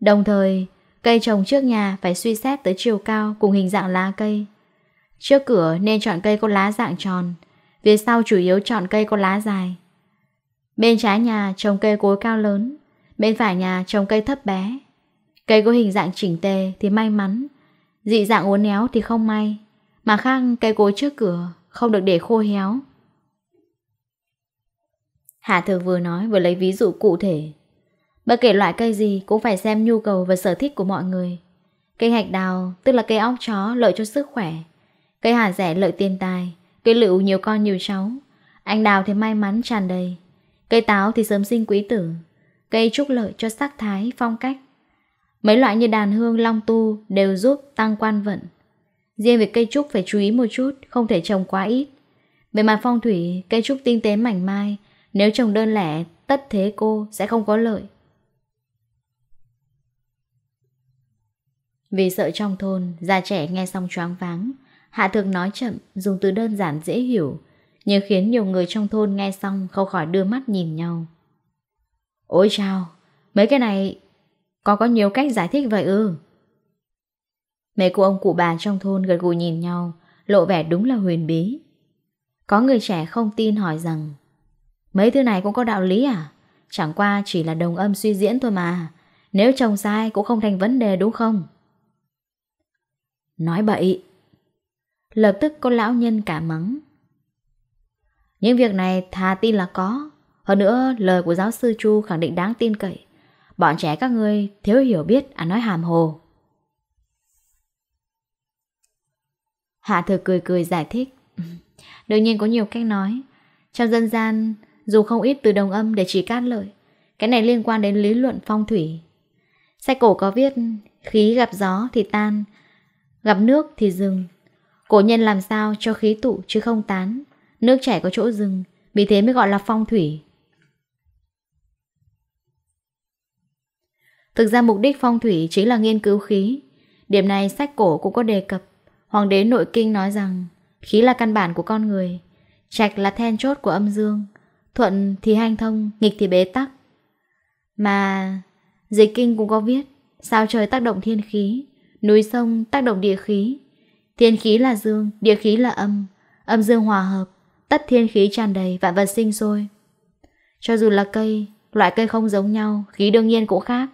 Đồng thời, cây trồng trước nhà phải suy xét tới chiều cao cùng hình dạng lá cây. Trước cửa nên chọn cây có lá dạng tròn, phía sau chủ yếu chọn cây có lá dài. Bên trái nhà trồng cây cối cao lớn, bên phải nhà trồng cây thấp bé. Cây có hình dạng chỉnh tề thì may mắn, dị dạng uốn éo thì không may, mà khác cây cối trước cửa không được để khô héo Hà Thường vừa nói vừa lấy ví dụ cụ thể Bất kể loại cây gì cũng phải xem nhu cầu và sở thích của mọi người Cây hạch đào tức là cây óc chó lợi cho sức khỏe Cây hà rẻ lợi tiền tài Cây lựu nhiều con nhiều cháu Anh đào thì may mắn tràn đầy Cây táo thì sớm sinh quý tử Cây trúc lợi cho sắc thái, phong cách Mấy loại như đàn hương, long tu đều giúp tăng quan vận Riêng về cây trúc phải chú ý một chút Không thể trồng quá ít Về mặt phong thủy, cây trúc tinh tế mảnh mai Nếu trồng đơn lẻ, tất thế cô sẽ không có lợi Vì sợ trong thôn, già trẻ nghe xong choáng váng Hạ thượng nói chậm, dùng từ đơn giản dễ hiểu Nhưng khiến nhiều người trong thôn nghe xong không khỏi đưa mắt nhìn nhau Ôi chào, mấy cái này Có có nhiều cách giải thích vậy ư Mấy cô ông cụ bà trong thôn gật gù nhìn nhau, lộ vẻ đúng là huyền bí. Có người trẻ không tin hỏi rằng Mấy thứ này cũng có đạo lý à? Chẳng qua chỉ là đồng âm suy diễn thôi mà. Nếu chồng sai cũng không thành vấn đề đúng không? Nói bậy. Lập tức có lão nhân cả mắng. Những việc này thà tin là có. Hơn nữa, lời của giáo sư Chu khẳng định đáng tin cậy. Bọn trẻ các ngươi thiếu hiểu biết à nói hàm hồ. Hạ thừa cười cười giải thích. Đương nhiên có nhiều cách nói. Trong dân gian, dù không ít từ đồng âm để chỉ cát lợi, cái này liên quan đến lý luận phong thủy. Sách cổ có viết, khí gặp gió thì tan, gặp nước thì dừng. Cổ nhân làm sao cho khí tụ chứ không tán, nước chảy có chỗ dừng, vì thế mới gọi là phong thủy. Thực ra mục đích phong thủy chính là nghiên cứu khí. Điểm này sách cổ cũng có đề cập. Hoàng đế nội kinh nói rằng khí là căn bản của con người, trạch là then chốt của âm dương, thuận thì hành thông, nghịch thì bế tắc. Mà dịch kinh cũng có viết, sao trời tác động thiên khí, núi sông tác động địa khí. Thiên khí là dương, địa khí là âm, âm dương hòa hợp, tất thiên khí tràn đầy, vạn vật sinh sôi. Cho dù là cây, loại cây không giống nhau, khí đương nhiên cũng khác.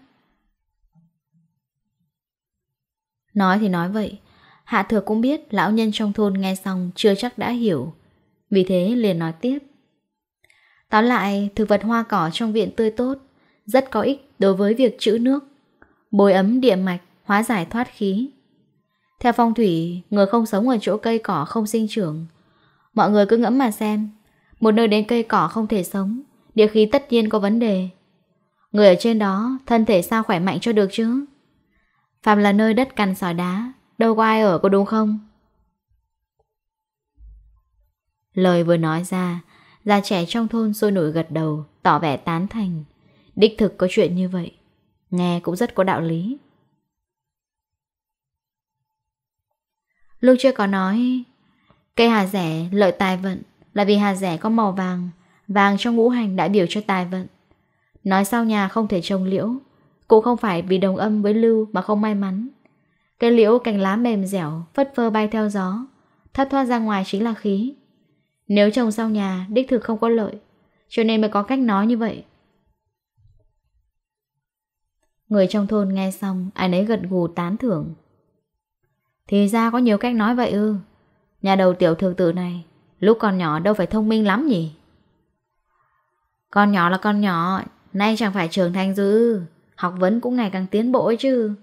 Nói thì nói vậy, Hạ thừa cũng biết lão nhân trong thôn nghe xong chưa chắc đã hiểu. Vì thế liền nói tiếp. Tóm lại, thực vật hoa cỏ trong viện tươi tốt, rất có ích đối với việc trữ nước, bồi ấm địa mạch, hóa giải thoát khí. Theo phong thủy, người không sống ở chỗ cây cỏ không sinh trưởng. Mọi người cứ ngẫm mà xem, một nơi đến cây cỏ không thể sống, địa khí tất nhiên có vấn đề. Người ở trên đó, thân thể sao khỏe mạnh cho được chứ? Phạm là nơi đất cằn sỏi đá, Đâu có ai ở cô đúng không? Lời vừa nói ra, già trẻ trong thôn sôi nổi gật đầu, tỏ vẻ tán thành. Đích thực có chuyện như vậy, nghe cũng rất có đạo lý. Lúc chưa có nói, cây hà rẻ lợi tài vận là vì hà rẻ có màu vàng, vàng trong ngũ hành đại biểu cho tài vận. Nói sau nhà không thể trồng liễu, cũng không phải vì đồng âm với lưu mà không may mắn. Cây liễu cành lá mềm dẻo, phất phơ bay theo gió, thất thoát ra ngoài chính là khí. Nếu trồng sau nhà, đích thực không có lợi, cho nên mới có cách nói như vậy. Người trong thôn nghe xong, ai nấy gật gù tán thưởng. Thì ra có nhiều cách nói vậy ư. Nhà đầu tiểu thường tử này, lúc còn nhỏ đâu phải thông minh lắm nhỉ? Con nhỏ là con nhỏ, nay chẳng phải trưởng thành dư, học vấn cũng ngày càng tiến bộ chứ.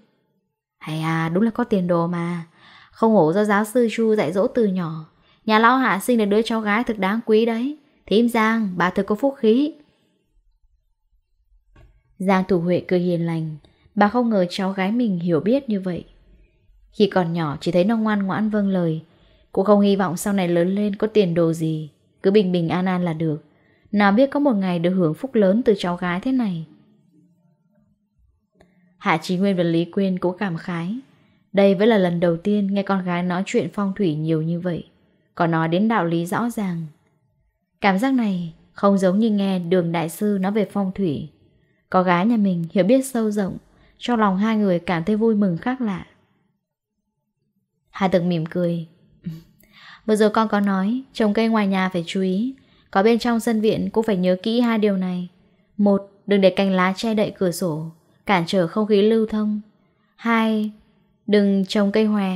Hay à, đúng là có tiền đồ mà. Không hổ do giáo sư Chu dạy dỗ từ nhỏ. Nhà lão hạ sinh được đứa cháu gái thực đáng quý đấy. Thím Giang, bà thực có phúc khí. Giang Thủ Huệ cười hiền lành. Bà không ngờ cháu gái mình hiểu biết như vậy. Khi còn nhỏ chỉ thấy nó ngoan ngoãn vâng lời. Cũng không hy vọng sau này lớn lên có tiền đồ gì. Cứ bình bình an an là được. Nào biết có một ngày được hưởng phúc lớn từ cháu gái thế này. Hạ Chí Nguyên và Lý Quyên cũng cảm khái. Đây vẫn là lần đầu tiên nghe con gái nói chuyện phong thủy nhiều như vậy. Còn nói đến đạo lý rõ ràng. Cảm giác này không giống như nghe đường đại sư nói về phong thủy. Có gái nhà mình hiểu biết sâu rộng, cho lòng hai người cảm thấy vui mừng khác lạ. Hà Tường mỉm cười. *laughs* Vừa giờ con có nói, trồng cây ngoài nhà phải chú ý. Có bên trong sân viện cũng phải nhớ kỹ hai điều này. Một, đừng để cành lá che đậy cửa sổ cản trở không khí lưu thông. Hai, đừng trồng cây hòe.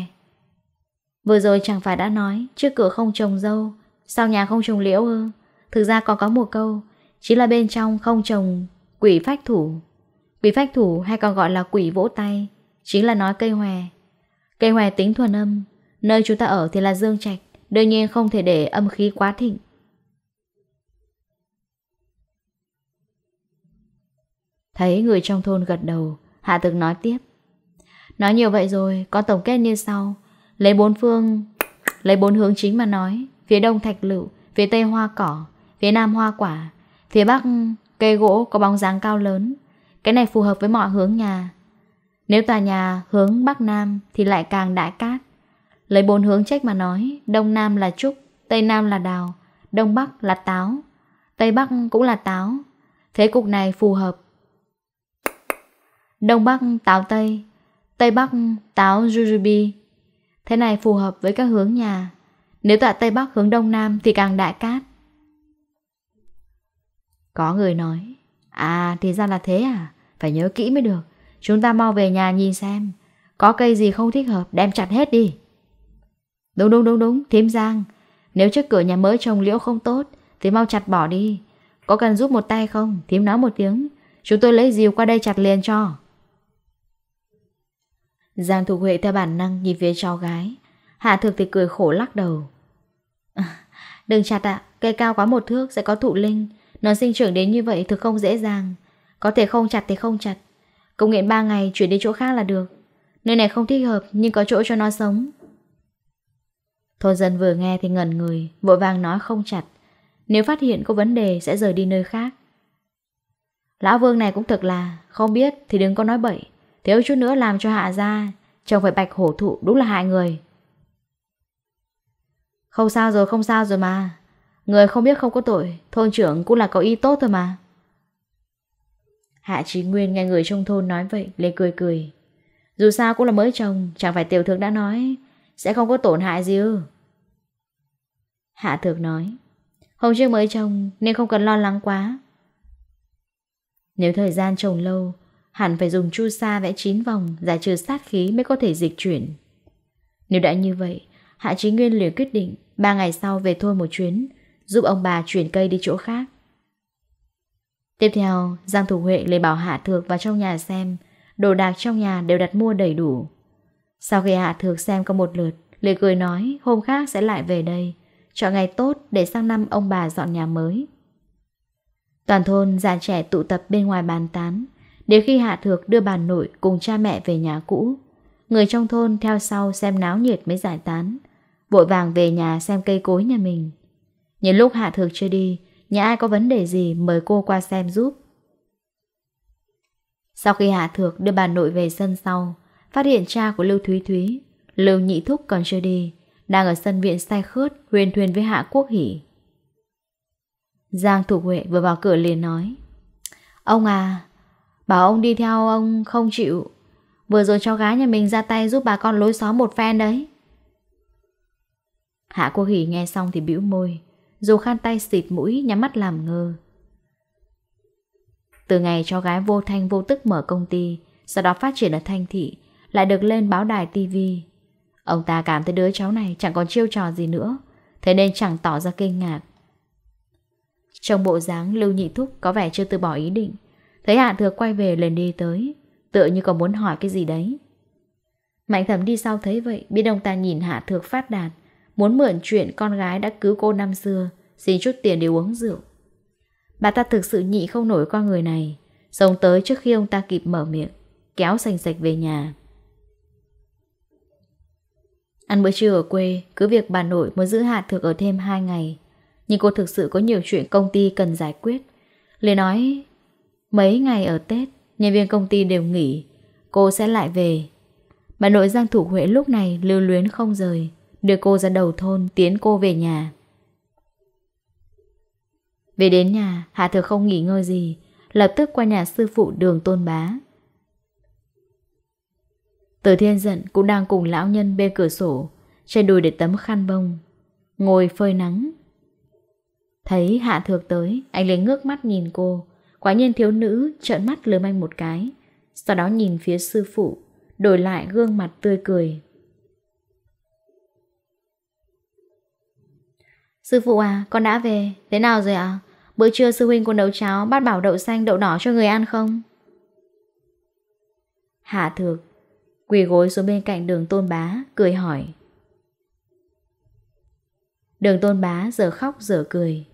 Vừa rồi chẳng phải đã nói, trước cửa không trồng dâu, sau nhà không trồng liễu ơ Thực ra còn có một câu, chỉ là bên trong không trồng quỷ phách thủ. Quỷ phách thủ hay còn gọi là quỷ vỗ tay, chính là nói cây hòe. Cây hòe tính thuần âm, nơi chúng ta ở thì là dương trạch, đương nhiên không thể để âm khí quá thịnh. Thấy người trong thôn gật đầu, Hạ Thực nói tiếp. Nói nhiều vậy rồi, con tổng kết như sau. Lấy bốn phương, lấy bốn hướng chính mà nói. Phía đông thạch lựu, phía tây hoa cỏ, phía nam hoa quả, phía bắc cây gỗ có bóng dáng cao lớn. Cái này phù hợp với mọi hướng nhà. Nếu tòa nhà hướng bắc nam thì lại càng đại cát. Lấy bốn hướng trách mà nói, đông nam là trúc, tây nam là đào, đông bắc là táo, tây bắc cũng là táo. Thế cục này phù hợp Đông Bắc táo Tây, Tây Bắc táo Jujubi. Thế này phù hợp với các hướng nhà. Nếu tọa Tây Bắc hướng Đông Nam thì càng đại cát. Có người nói, à thì ra là thế à, phải nhớ kỹ mới được. Chúng ta mau về nhà nhìn xem, có cây gì không thích hợp đem chặt hết đi. Đúng đúng đúng đúng, thím Giang, nếu trước cửa nhà mới trồng liễu không tốt thì mau chặt bỏ đi. Có cần giúp một tay không? Thím nói một tiếng, chúng tôi lấy dìu qua đây chặt liền cho. Giang Thục Huệ theo bản năng nhìn phía cháu gái Hạ thực thì cười khổ lắc đầu à, Đừng chặt ạ Cây cao quá một thước sẽ có thụ linh Nó sinh trưởng đến như vậy thực không dễ dàng Có thể không chặt thì không chặt Công nghiện 3 ngày chuyển đi chỗ khác là được Nơi này không thích hợp nhưng có chỗ cho nó sống Thôn dân vừa nghe thì ngẩn người Vội vàng nói không chặt Nếu phát hiện có vấn đề sẽ rời đi nơi khác Lão Vương này cũng thật là Không biết thì đừng có nói bậy Thiếu chút nữa làm cho hạ ra Chồng phải bạch hổ thụ đúng là hại người Không sao rồi không sao rồi mà Người không biết không có tội Thôn trưởng cũng là có ý tốt thôi mà Hạ trí Nguyên nghe người trong thôn nói vậy liền cười cười Dù sao cũng là mới chồng Chẳng phải tiểu thượng đã nói Sẽ không có tổn hại gì ư Hạ thược nói Hôm trước mới chồng nên không cần lo lắng quá Nếu thời gian chồng lâu Hẳn phải dùng chu sa vẽ chín vòng Giải trừ sát khí mới có thể dịch chuyển Nếu đã như vậy Hạ Chí Nguyên liền quyết định Ba ngày sau về thôi một chuyến Giúp ông bà chuyển cây đi chỗ khác Tiếp theo Giang Thủ Huệ lấy bảo Hạ Thược vào trong nhà xem Đồ đạc trong nhà đều đặt mua đầy đủ Sau khi Hạ Thược xem có một lượt liền cười nói hôm khác sẽ lại về đây Chọn ngày tốt để sang năm ông bà dọn nhà mới Toàn thôn già trẻ tụ tập bên ngoài bàn tán Đến khi Hạ Thược đưa bà nội cùng cha mẹ về nhà cũ, người trong thôn theo sau xem náo nhiệt mới giải tán, vội vàng về nhà xem cây cối nhà mình. Những lúc Hạ Thược chưa đi, nhà ai có vấn đề gì mời cô qua xem giúp. Sau khi Hạ Thược đưa bà nội về sân sau, phát hiện cha của Lưu Thúy Thúy, Lưu Nhị Thúc còn chưa đi, đang ở sân viện say khớt huyền thuyền với Hạ Quốc Hỷ. Giang Thục Huệ vừa vào cửa liền nói, Ông à, Bảo ông đi theo ông không chịu Vừa rồi cháu gái nhà mình ra tay giúp bà con lối xóm một phen đấy Hạ cô hỉ nghe xong thì biểu môi Dù khăn tay xịt mũi nhắm mắt làm ngơ Từ ngày cháu gái vô thanh vô tức mở công ty Sau đó phát triển ở thanh thị Lại được lên báo đài tivi Ông ta cảm thấy đứa cháu này chẳng còn chiêu trò gì nữa Thế nên chẳng tỏ ra kinh ngạc Trong bộ dáng Lưu Nhị Thúc có vẻ chưa từ bỏ ý định Thấy Hạ Thừa quay về liền đi tới Tựa như còn muốn hỏi cái gì đấy Mạnh thẩm đi sau thấy vậy Biết ông ta nhìn Hạ Thược phát đạt Muốn mượn chuyện con gái đã cứu cô năm xưa Xin chút tiền để uống rượu Bà ta thực sự nhị không nổi con người này Sống tới trước khi ông ta kịp mở miệng Kéo sành sạch về nhà Ăn bữa trưa ở quê Cứ việc bà nội muốn giữ Hạ Thược ở thêm 2 ngày Nhưng cô thực sự có nhiều chuyện công ty cần giải quyết Lê nói Mấy ngày ở Tết, nhân viên công ty đều nghỉ, cô sẽ lại về. Bà nội Giang Thủ Huệ lúc này lưu luyến không rời, đưa cô ra đầu thôn tiến cô về nhà. Về đến nhà, Hạ Thừa không nghỉ ngơi gì, lập tức qua nhà sư phụ đường tôn bá. Từ thiên giận cũng đang cùng lão nhân bên cửa sổ, che đùi để tấm khăn bông, ngồi phơi nắng. Thấy Hạ Thược tới, anh lấy ngước mắt nhìn cô, Quả nhiên thiếu nữ trợn mắt lườm anh một cái, sau đó nhìn phía sư phụ, đổi lại gương mặt tươi cười. Sư phụ à, con đã về, thế nào rồi ạ? Bữa trưa sư huynh con nấu cháo bát bảo đậu xanh đậu đỏ cho người ăn không? Hạ thược, quỳ gối xuống bên cạnh đường tôn bá, cười hỏi. Đường tôn bá giờ khóc giờ cười.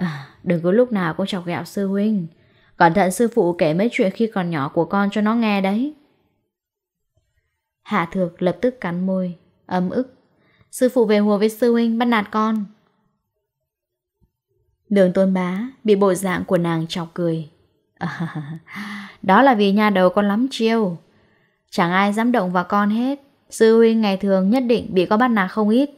À, đừng có lúc nào cũng chọc gạo sư huynh. Cẩn thận sư phụ kể mấy chuyện khi còn nhỏ của con cho nó nghe đấy. Hạ thược lập tức cắn môi, âm ức. Sư phụ về hùa với sư huynh bắt nạt con. Đường tôn bá bị bộ dạng của nàng chọc cười. À, *laughs* đó là vì nhà đầu con lắm chiêu. Chẳng ai dám động vào con hết. Sư huynh ngày thường nhất định bị có bắt nạt không ít.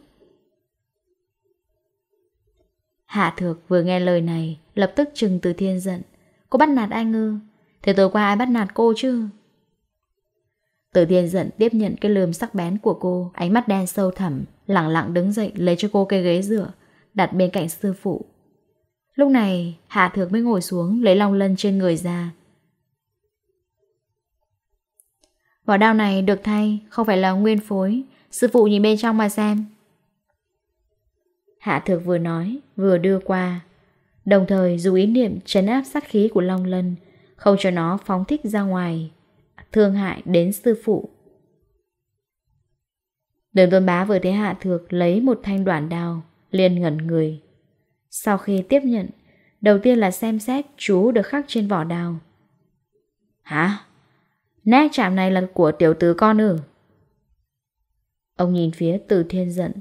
Hạ thược vừa nghe lời này Lập tức trừng từ thiên giận Cô bắt nạt ai ngư? Thế tối qua ai bắt nạt cô chứ Từ thiên giận tiếp nhận cái lườm sắc bén của cô Ánh mắt đen sâu thẳm Lặng lặng đứng dậy lấy cho cô cái ghế dựa Đặt bên cạnh sư phụ Lúc này Hạ Thược mới ngồi xuống Lấy long lân trên người ra Vỏ đao này được thay Không phải là nguyên phối Sư phụ nhìn bên trong mà xem Hạ thược vừa nói, vừa đưa qua. Đồng thời dùng ý niệm trấn áp sát khí của Long Lân, không cho nó phóng thích ra ngoài, thương hại đến sư phụ. Đường tôn bá vừa thấy hạ thược lấy một thanh đoạn đào liền ngẩn người. Sau khi tiếp nhận, đầu tiên là xem xét chú được khắc trên vỏ đào. Hả? Nét chạm này là của tiểu tứ con ư? Ông nhìn phía từ thiên giận,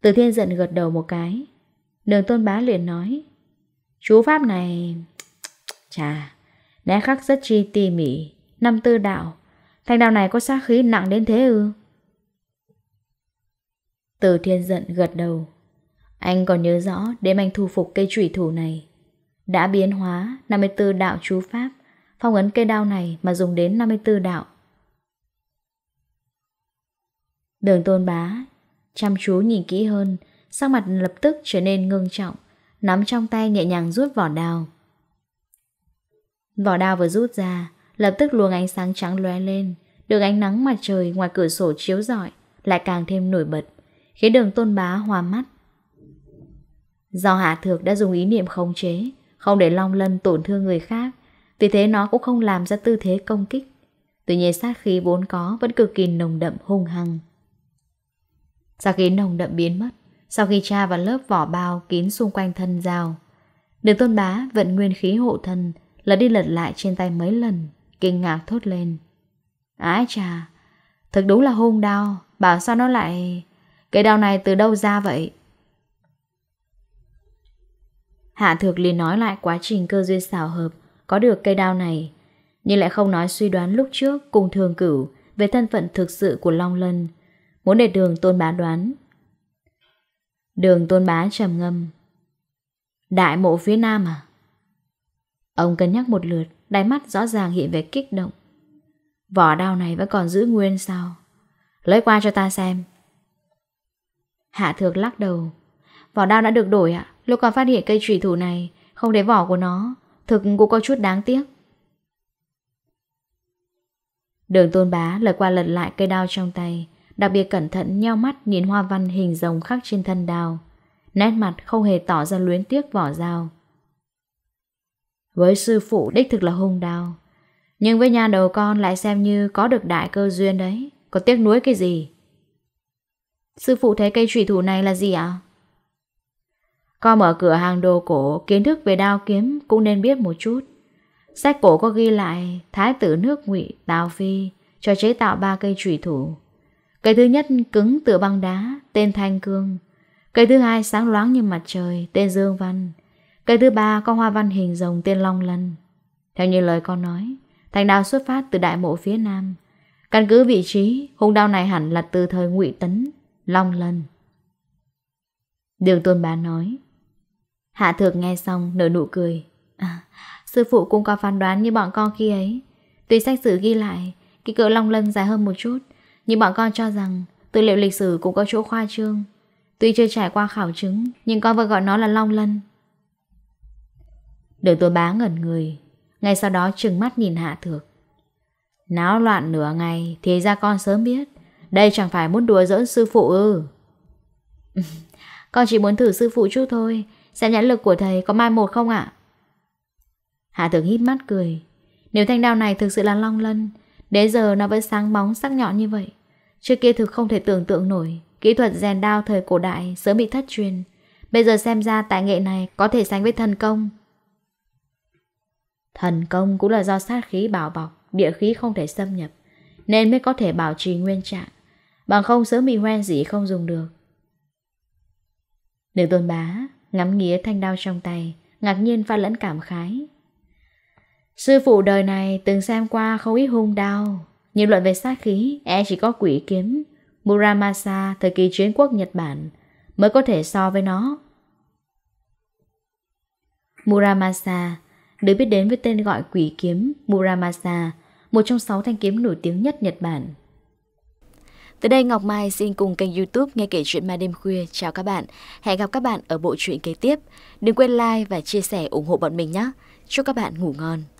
từ thiên giận gật đầu một cái Đường tôn bá liền nói Chú pháp này *tsk* Chà Né khắc rất chi tỉ mỉ Năm tư đạo Thành đạo này có sát khí nặng đến thế ư Từ thiên giận gật đầu Anh còn nhớ rõ Đêm anh thu phục cây trủy thủ này Đã biến hóa 54 đạo chú pháp Phong ấn cây đao này mà dùng đến 54 đạo Đường tôn bá Chăm chú nhìn kỹ hơn, sắc mặt lập tức trở nên ngưng trọng, nắm trong tay nhẹ nhàng rút vỏ đào. Vỏ đào vừa rút ra, lập tức luồng ánh sáng trắng lóe lên, được ánh nắng mặt trời ngoài cửa sổ chiếu rọi lại càng thêm nổi bật, khiến đường tôn bá hoa mắt. Do Hạ Thược đã dùng ý niệm khống chế, không để Long Lân tổn thương người khác, vì thế nó cũng không làm ra tư thế công kích. Tuy nhiên sát khí vốn có vẫn cực kỳ nồng đậm hung hăng. Sau khi nồng đậm biến mất, sau khi tra vào lớp vỏ bao kín xung quanh thân dao, đường tôn bá vận nguyên khí hộ thân, lật đi lật lại trên tay mấy lần, kinh ngạc thốt lên. Ái chà, thật đúng là hung đau, bảo sao nó lại... Cái đau này từ đâu ra vậy? Hạ thược liền nói lại quá trình cơ duyên xảo hợp có được cây đao này, nhưng lại không nói suy đoán lúc trước cùng thường cửu về thân phận thực sự của Long Lân Muốn để đường tôn bá đoán Đường tôn bá trầm ngâm Đại mộ phía nam à Ông cân nhắc một lượt Đáy mắt rõ ràng hiện về kích động Vỏ đao này vẫn còn giữ nguyên sao Lấy qua cho ta xem Hạ thược lắc đầu Vỏ đao đã được đổi ạ à? Lúc còn phát hiện cây trùy thủ này Không để vỏ của nó Thực cũng có chút đáng tiếc Đường tôn bá lật qua lật lại cây đao trong tay Đặc biệt cẩn thận nheo mắt nhìn hoa văn hình rồng khắc trên thân đào Nét mặt không hề tỏ ra luyến tiếc vỏ dao Với sư phụ đích thực là hung đao Nhưng với nhà đầu con lại xem như có được đại cơ duyên đấy Có tiếc nuối cái gì Sư phụ thấy cây trùy thủ này là gì ạ? Con mở cửa hàng đồ cổ Kiến thức về đao kiếm cũng nên biết một chút Sách cổ có ghi lại Thái tử nước ngụy Tào Phi Cho chế tạo ba cây trùy thủ cây thứ nhất cứng tựa băng đá, tên Thanh Cương. Cây thứ hai sáng loáng như mặt trời, tên Dương Văn. Cây thứ ba có hoa văn hình rồng tên Long Lân. Theo như lời con nói, thành đao xuất phát từ đại mộ phía nam. Căn cứ vị trí, hung đao này hẳn là từ thời ngụy Tấn, Long Lân. Đường Tôn Bá nói. Hạ Thược nghe xong nở nụ cười. À, sư phụ cũng có phán đoán như bọn con khi ấy. Tuy sách sử ghi lại, kỳ cỡ Long Lân dài hơn một chút, nhưng bọn con cho rằng tư liệu lịch sử cũng có chỗ khoa trương. Tuy chưa trải qua khảo chứng, nhưng con vẫn gọi nó là Long Lân. Đường tôi bá ngẩn người, ngay sau đó trừng mắt nhìn Hạ Thược. Náo loạn nửa ngày thì ra con sớm biết, đây chẳng phải muốn đùa giỡn sư phụ ư. *laughs* con chỉ muốn thử sư phụ chút thôi, xem nhãn lực của thầy có mai một không ạ? Hạ Thược hít mắt cười, nếu thanh đao này thực sự là Long Lân, đến giờ nó vẫn sáng bóng sắc nhọn như vậy. Trước kia thực không thể tưởng tượng nổi Kỹ thuật rèn đao thời cổ đại sớm bị thất truyền Bây giờ xem ra tài nghệ này có thể sánh với thần công Thần công cũng là do sát khí bảo bọc Địa khí không thể xâm nhập Nên mới có thể bảo trì nguyên trạng Bằng không sớm bị hoen gì không dùng được Nữ tôn bá ngắm nghĩa thanh đao trong tay Ngạc nhiên pha lẫn cảm khái Sư phụ đời này từng xem qua không ít hung đao nhiều luận về sát khí, e chỉ có quỷ kiếm Muramasa thời kỳ chiến quốc Nhật Bản mới có thể so với nó. Muramasa được biết đến với tên gọi quỷ kiếm Muramasa, một trong sáu thanh kiếm nổi tiếng nhất Nhật Bản. Từ đây Ngọc Mai xin cùng kênh youtube Nghe Kể Chuyện Ma Đêm Khuya chào các bạn. Hẹn gặp các bạn ở bộ truyện kế tiếp. Đừng quên like và chia sẻ ủng hộ bọn mình nhé. Chúc các bạn ngủ ngon.